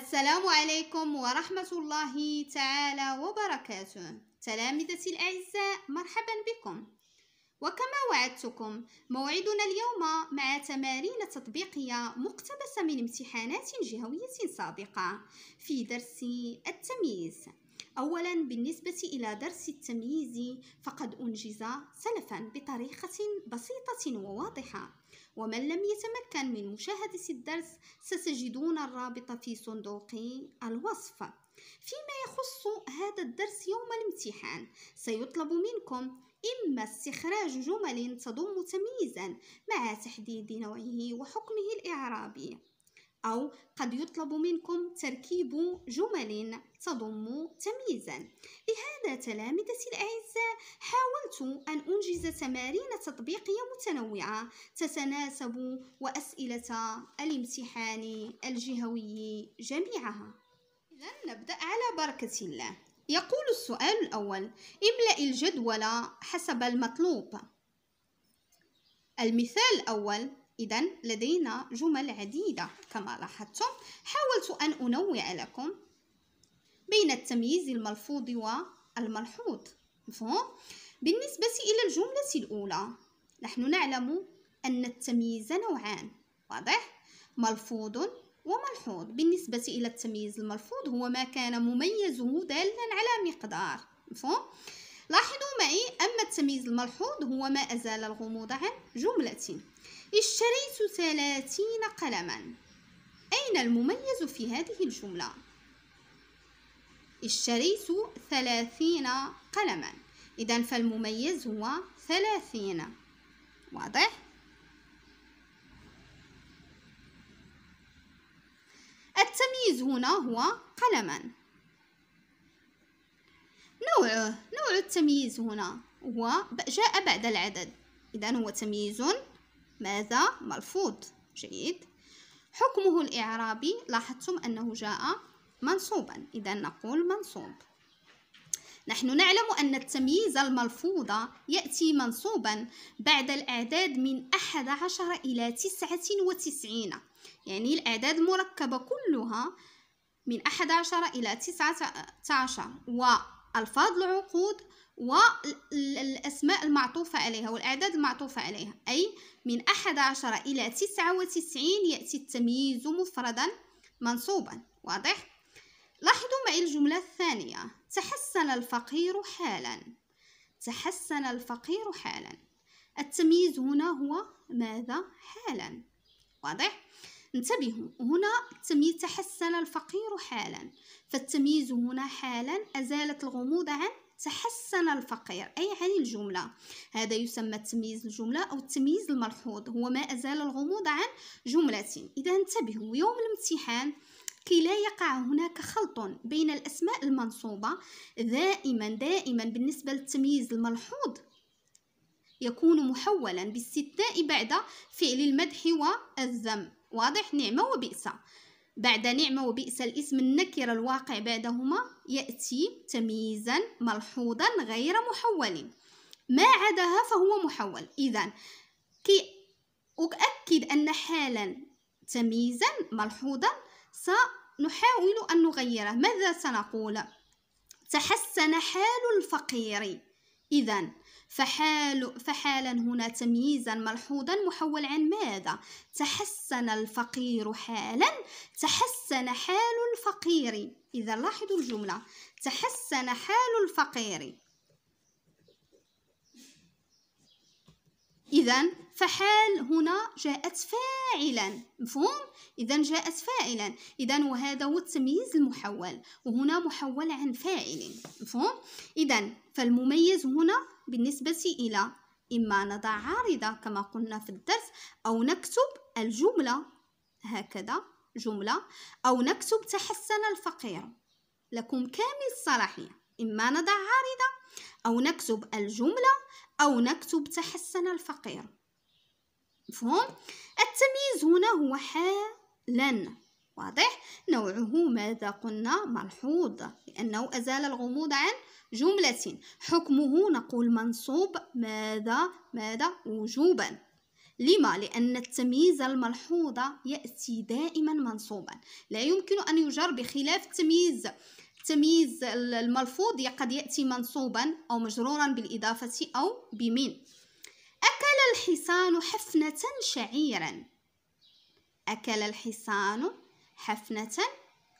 السلام عليكم ورحمة الله تعالى وبركاته تلامذتي الأعزاء مرحبا بكم وكما وعدتكم موعدنا اليوم مع تمارين تطبيقية مقتبسة من امتحانات جهوية سابقة في درس التمييز أولا بالنسبة إلى درس التمييز فقد أنجز سلفا بطريقة بسيطة وواضحة ومن لم يتمكن من مشاهدة الدرس ستجدون الرابط في صندوق الوصف فيما يخص هذا الدرس يوم الامتحان سيطلب منكم إما استخراج جمل تضم تمييزا مع تحديد نوعه وحكمه الإعرابي أو قد يطلب منكم تركيب جمل تضم تمييزا لهذا تلامذتي الأعزاء حاولت أن أنجز تمارين تطبيقية متنوعة تتناسب وأسئلة الامتحان الجهوي جميعها إذا نبدأ على بركة الله يقول السؤال الأول املأ الجدول حسب المطلوب المثال الأول إذا لدينا جمل عديدة كما لاحظتم حاولت أن أنوع لكم بين التمييز الملفوظ والملحوظ مفهوم؟ بالنسبة إلى الجملة الأولى نحن نعلم أن التمييز نوعان واضح؟ ملفوظ وملحوظ بالنسبة إلى التمييز الملفوظ هو ما كان مميزه دالا على مقدار مفهوم؟ لاحظوا معي أما التمييز الملحوظ هو ما أزال الغموض عن جملة اشتريت ثلاثين قلما أين المميز في هذه الجملة؟ اشتريت ثلاثين قلما إذا فالمميز هو ثلاثين واضح؟ التمييز هنا هو قلما نوعه نوع التمييز هنا هو جاء بعد العدد إذا هو تمييز ماذا ملفوظ جيد حكمه الإعرابي لاحظتم أنه جاء منصوبا إذا نقول منصوب نحن نعلم أن التمييز الملفوظ يأتي منصوبا بعد الأعداد من أحد عشر إلى تسعة وتسعين يعني الأعداد المركبة كلها من أحد عشر إلى تسعة عشر وألفاظ العقود والأسماء المعطوفة عليها والأعداد المعطوفة عليها أي من أحد عشر إلى تسعة وتسعين يأتي التمييز مفردا منصوبا واضح؟ لاحظوا معي الجملة الثانية تحسن الفقير حالا تحسن الفقير حالا التمييز هنا هو ماذا حالا واضح؟ انتبهوا هنا التمييز تحسن الفقير حالا فالتمييز هنا حالا أزالت الغموض عن تحسن الفقير أي عن الجملة هذا يسمى تمييز الجملة أو التمييز الملحوظ هو ما أزال الغموض عن جملة إذا انتبهوا يوم الامتحان كي لا يقع هناك خلط بين الأسماء المنصوبة دائما دائما بالنسبة للتمييز الملحوظ يكون محولا باستثناء بعد فعل المدح والذم واضح نعمة وبئس بعد نعمة وبئس الاسم النكر الواقع بعدهما يأتي تمييزا ملحوظا غير محول ما عداها فهو محول إذا كي أؤكد أن حالا تمييزا ملحوظا سنحاول أن نغيره ماذا سنقول؟ تحسن حال الفقير إذا فحال فحالا هنا تمييزا ملحوظا محول عن ماذا تحسن الفقير حالا تحسن حال الفقير اذا لاحظوا الجمله تحسن حال الفقير إذا فحال هنا جاءت فاعلا مفهوم إذا جاءت فاعلا إذا وهذا هو التمييز المحول وهنا محول عن فاعل مفهوم إذا فالمميز هنا بالنسبة إلى إما نضع عارضة كما قلنا في الدرس أو نكتب الجملة هكذا جملة أو نكتب تحسن الفقير لكم كامل الصلاحية إما نضع عارضة أو نكتب الجملة أو نكتب تحسن الفقير مفهوم؟ التمييز هنا هو حالا واضح؟ نوعه ماذا قلنا ملحوظ لأنه أزال الغموض عن جملة حكمه نقول منصوب ماذا ماذا وجوبا لما لأن التمييز الملحوظ يأتي دائما منصوبا لا يمكن أن يجر بخلاف التمييز تمييز الملفوظ قد يأتي منصوبا أو مجرورا بالإضافة أو بمن أكل الحصان حفنة شعيرا أكل الحصان حفنة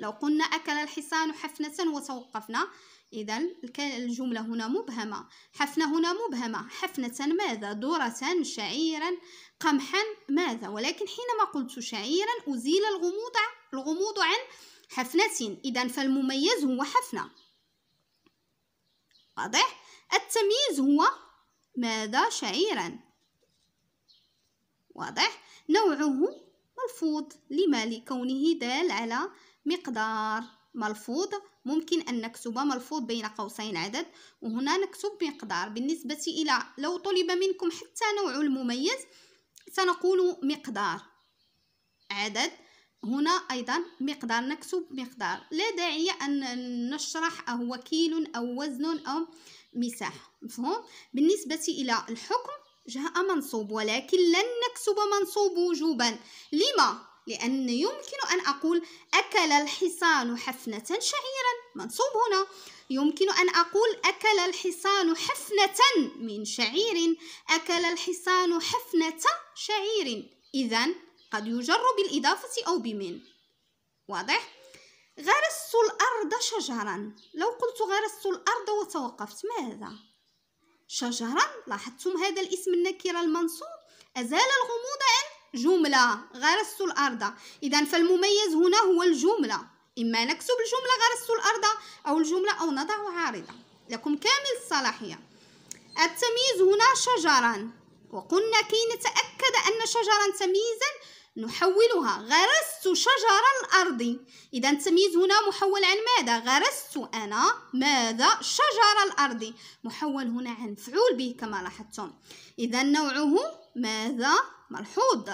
لو قلنا أكل الحصان حفنة وتوقفنا إذا الجملة هنا مبهمة حفنة هنا مبهمة حفنة ماذا دورة شعيرا قمحا ماذا ولكن حينما قلت شعيرا أزيل الغموض الغموض عن حفنة إذا فالمميز هو حفنة واضح التمييز هو ماذا شعيرا واضح نوعه ملفوظ لما لكونه دال على مقدار ملفوظ ممكن أن نكتب ملفوظ بين قوسين عدد وهنا نكتب مقدار بالنسبة إلى لو طلب منكم حتى نوع المميز سنقول مقدار عدد هنا أيضا مقدار نكتب مقدار لا داعي أن نشرح هو كيل أو وزن أو مساحة مفهوم بالنسبة إلى الحكم جاء منصوب ولكن لن نكتب منصوب وجوبا لما؟ لأن يمكن أن أقول أكل الحصان حفنة شعيرا منصوب هنا يمكن أن أقول أكل الحصان حفنة من شعير أكل الحصان حفنة شعير إذا قد يجر بالإضافة أو بمن واضح؟ غرست الأرض شجرا لو قلت غرست الأرض وتوقفت ماذا؟ شجرا لاحظتم هذا الاسم النكرة المنصوب أزال الغموض عن جملة غرست الأرض إذا فالمميز هنا هو الجملة إما نكتب الجملة غرست الأرض أو الجملة أو نضع عارضة لكم كامل الصلاحية التمييز هنا شجرا وقلنا كي نتأكد أن شجرا تمييزا نحولها غرست شجرا الأرض إذا التمييز هنا محول عن ماذا غرست أنا ماذا شجر الأرض محول هنا عن مفعول به كما لاحظتم إذا نوعه ماذا ملحوظ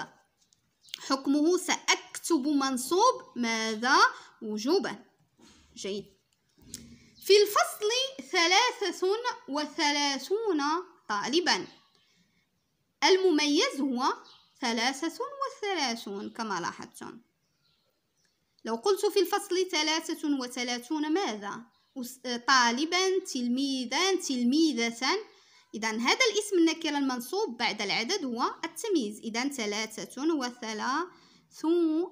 حكمه سأكتب منصوب ماذا وجوبا جيد في الفصل ثلاثة وثلاثون طالبا المميز هو ثلاثة وثلاثون كما لاحظتم لو قلت في الفصل ثلاثة وثلاثون ماذا؟ طالبا تلميذا تلميذة إذا هذا الاسم النكرة المنصوب بعد العدد هو التمييز إذا ثلاثة وثلاثون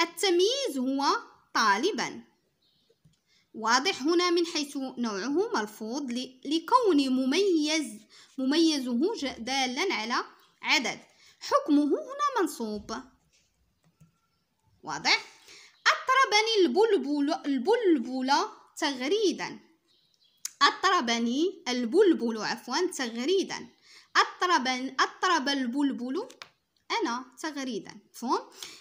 التمييز هو طالبا واضح هنا من حيث نوعه ملفوظ لكون مميز مميزه دالا على عدد حكمه هنا منصوب واضح أطربني البلبل البلبل تغريدا أطربني البلبل عفوا تغريدا أطرب أطرب البلبل أنا تغريدا مفهوم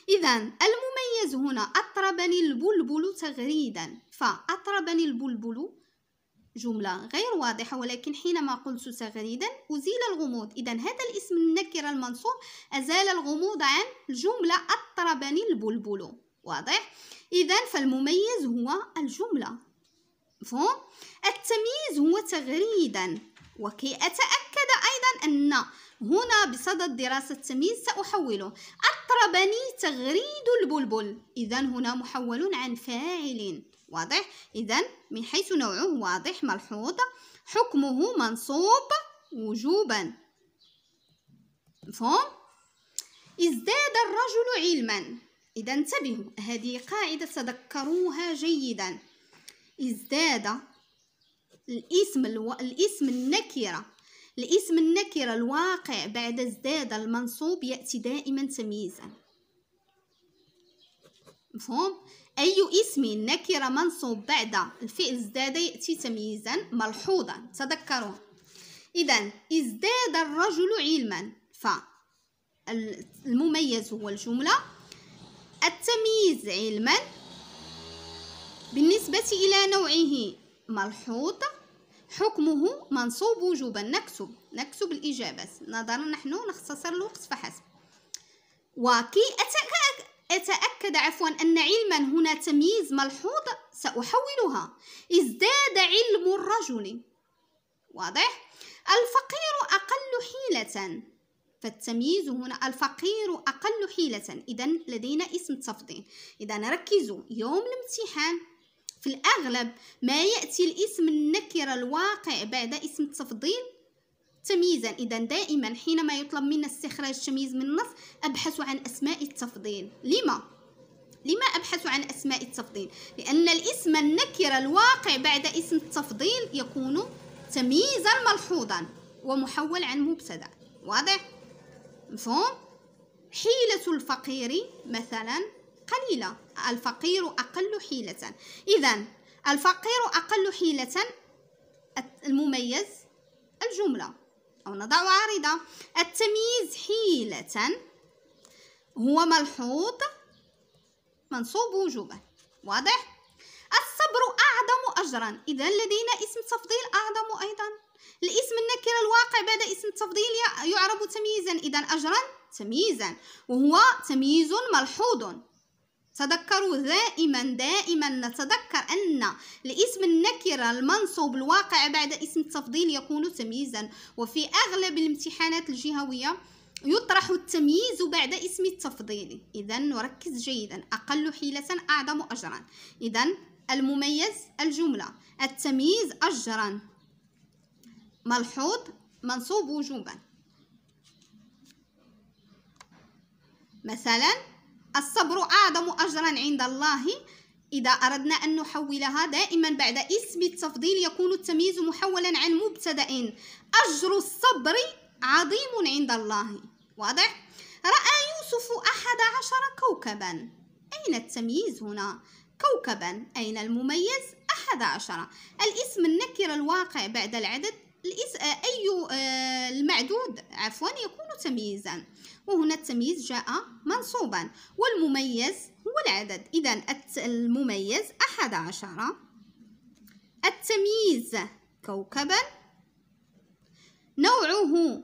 إذا المميز هنا أطربني البلبل تغريدا فأطربني البلبل جملة غير واضحة ولكن حينما قلت تغريدا أزيل الغموض إذا هذا الاسم النكرة المنصوب أزال الغموض عن الجملة أطربني البلبل واضح إذا فالمميز هو الجملة مفهوم التمييز هو تغريدا وكي أتأكد أيضا أن هنا بصدد دراسة التمييز سأحوله أطربني تغريد البلبل إذا هنا محول عن فاعل واضح إذا من حيث نوعه واضح ملحوظ حكمه منصوب وجوبا مفهوم ازداد الرجل علما إذا انتبهوا هذه قاعدة تذكروها جيدا ازداد الاسم الو... الاسم النكرة الاسم النكرة الواقع بعد ازداد المنصوب يأتي دائما تمييزا مفهوم أي اسم نكرة منصوب بعد الفعل ازداد يأتي تمييزا ملحوظا تذكروا إذا ازداد الرجل علما ف المميز هو الجملة التمييز علما بالنسبة إلى نوعه ملحوظ حكمه منصوب وجوبا نكتب نكتب الإجابات نظرا نحن نختصر الوقت فحسب وكي أتك أتأكد عفوا أن علما هنا تمييز ملحوظ سأحولها ازداد علم الرجل واضح؟ الفقير أقل حيلة فالتمييز هنا الفقير أقل حيلة إذا لدينا اسم تفضيل إذا ركزوا يوم الامتحان في الأغلب ما يأتي الاسم النكر الواقع بعد اسم التفضيل تمييزا إذا دائما حينما يطلب منا استخراج تمييز من النص أبحث عن أسماء التفضيل لما؟ لما أبحث عن أسماء التفضيل؟ لأن الاسم النكر الواقع بعد اسم التفضيل يكون تمييزا ملحوظا ومحول عن مبتدأ واضح؟ مفهوم؟ حيلة الفقير مثلا قليلة الفقير أقل حيلة إذا الفقير أقل حيلة المميز الجملة أو نضع عارضة التمييز حيلة هو ملحوظ منصوب وجوبا واضح الصبر أعظم أجرا إذا لدينا اسم تفضيل أعظم أيضا الاسم النكر الواقع بعد اسم التفضيل يعرب تمييزا إذا أجرا تمييزا وهو تمييز ملحوظ تذكروا دائما دائما نتذكر أن الاسم النكرة المنصوب الواقع بعد اسم التفضيل يكون تمييزا وفي أغلب الامتحانات الجهوية يطرح التمييز بعد اسم التفضيل إذا نركز جيدا أقل حيلة أعظم أجرا إذا المميز الجملة التمييز أجرا ملحوظ منصوب وجوبا مثلا الصبر أعظم أجرا عند الله إذا أردنا أن نحولها دائما بعد اسم التفضيل يكون التمييز محولا عن مبتدأ أجر الصبر عظيم عند الله واضح؟ رأى يوسف أحد عشر كوكبا أين التمييز هنا؟ كوكبا أين المميز؟ أحد عشر الاسم النكر الواقع بعد العدد الإس... أي آه، المعدود عفوا يكون تمييزا وهنا التمييز جاء منصوبا والمميز هو العدد إذا المميز أحد عشر التمييز كوكبا نوعه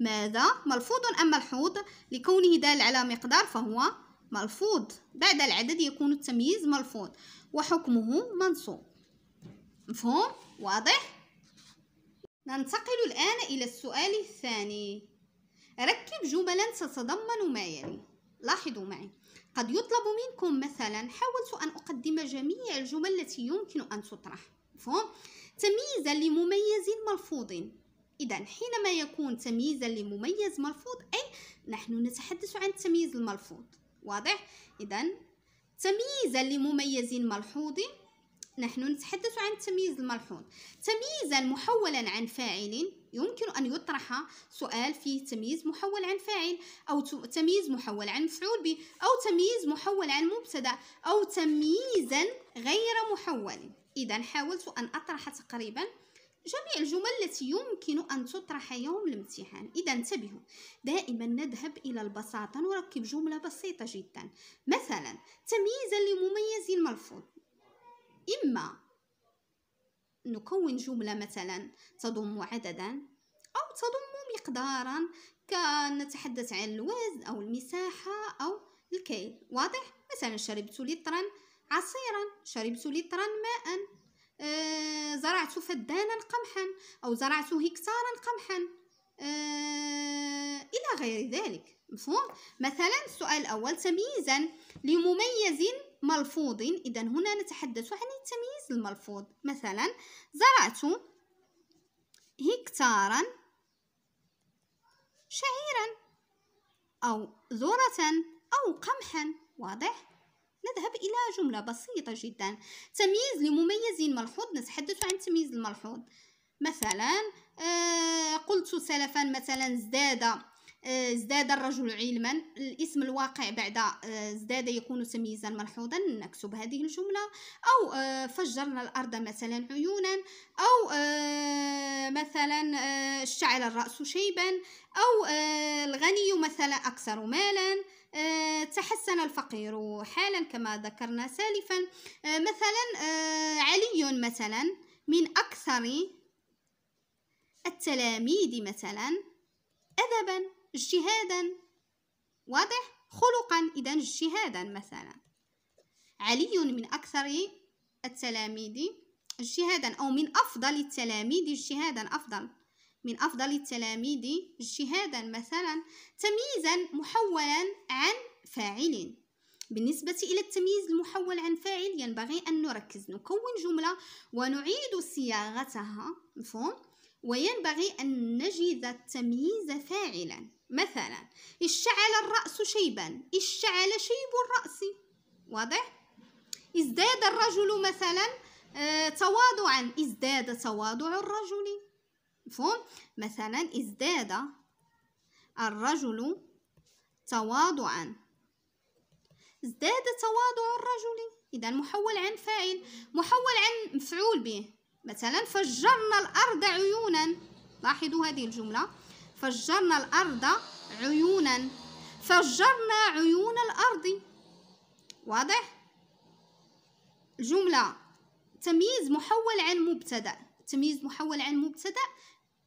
ماذا ملفوظ أم ملحوظ لكونه دال على مقدار فهو ملفوظ بعد العدد يكون التمييز ملفوظ وحكمه منصوب مفهوم واضح ننتقل الآن إلى السؤال الثاني ركب جملا تتضمن ما يلي لاحظوا معي قد يطلب منكم مثلا حاولت أن أقدم جميع الجمل التي يمكن أن تطرح مفهوم تمييزا لمميز ملفوظ إذا حينما يكون تمييزا لمميز ملفوظ أي نحن نتحدث عن التمييز الملفوظ واضح إذا تمييزا لمميز ملحوظ نحن نتحدث عن تمييز الملحوظ تمييزا محولا عن فاعل يمكن أن يطرح سؤال في تمييز محول عن فاعل أو تمييز محول عن مفعول به أو تمييز محول عن مبتدأ أو تمييزا غير محول إذا حاولت أن أطرح تقريبا جميع الجمل التي يمكن أن تطرح يوم الامتحان إذا انتبهوا دائما نذهب إلى البساطة نركب جملة بسيطة جدا مثلا تمييزا لمميز ملفوظ إما نكون جملة مثلا تضم عددا أو تضم مقدارا كنتحدث عن الوزن أو المساحة أو الكيل واضح مثلا شربت لترا عصيرا شربت لترا ماء آه زرعت فدانا قمحا أو زرعت هكتارا قمحا آه إلى غير ذلك مفهوم مثلا السؤال الأول تمييزا لمميز ملفوظ إذا هنا نتحدث عن التمييز الملفوظ مثلا زرعت هكتارا شعيرا أو ذرة أو قمحا واضح؟ نذهب إلى جملة بسيطة جدا تمييز لمميز ملحوظ نتحدث عن التمييز الملحوظ مثلا آه، قلت سلفا مثلا ازداد آه، ازداد الرجل علما الاسم الواقع بعد آه، ازداد يكون تمييزا ملحوظا نكتب هذه الجملة أو آه، فجرنا الأرض مثلا عيونا أو مثلا اشتعل الرأس شيبا أو الغني مثلا أكثر مالا تحسن الفقير حالا كما ذكرنا سالفا مثلا علي مثلا من أكثر التلاميذ مثلا أدبا اجتهادا واضح خلقا إذا اجتهادا مثلا علي من أكثر التلاميذ اجتهادا أو من أفضل التلاميذ اجتهادا أفضل من أفضل التلاميذ اجتهادا مثلا تمييزا محولا عن فاعل بالنسبة إلى التمييز المحول عن فاعل ينبغي أن نركز نكون جملة ونعيد صياغتها مفهوم وينبغي أن نجد التمييز فاعلا مثلا اشتعل الرأس شيبا اشتعل شيب الرأس واضح ازداد الرجل مثلا آه، تواضعا ازداد تواضع الرجل مفهوم مثلا ازداد الرجل تواضعا ازداد تواضع الرجل اذا محول عن فاعل محول عن مفعول به مثلا فجرنا الارض عيونا لاحظوا هذه الجمله فجرنا الأرض عيونا فجرنا عيون الأرض واضح جملة تمييز محول عن مبتدأ تمييز محول عن مبتدأ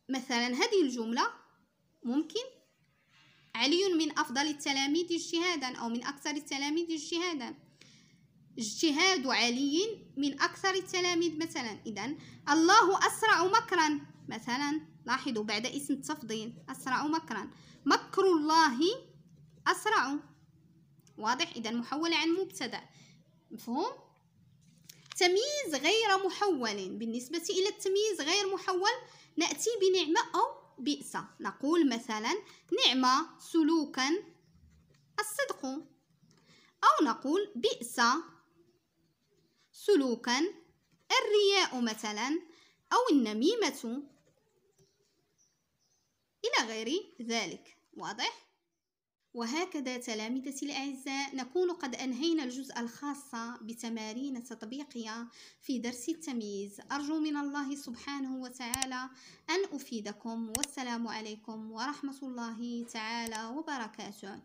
مثلا هذه الجملة ممكن علي من أفضل التلاميذ اجتهادا أو من أكثر التلاميذ اجتهادا اجتهاد علي من أكثر التلاميذ مثلا إذا الله أسرع مكرا مثلا لاحظوا بعد اسم تفضيل أسرع مكرا مكر الله أسرع واضح إذا محولة عن مبتدأ مفهوم تمييز غير محول بالنسبة إلى التمييز غير محول نأتي بنعمة أو بئس نقول مثلا نعمة سلوكا الصدق أو نقول بئس سلوكا الرياء مثلا أو النميمة إلى غير ذلك واضح؟ وهكذا تلامذتي الأعزاء نكون قد أنهينا الجزء الخاص بتمارين تطبيقية في درس التمييز أرجو من الله سبحانه وتعالى أن أفيدكم والسلام عليكم ورحمة الله تعالى وبركاته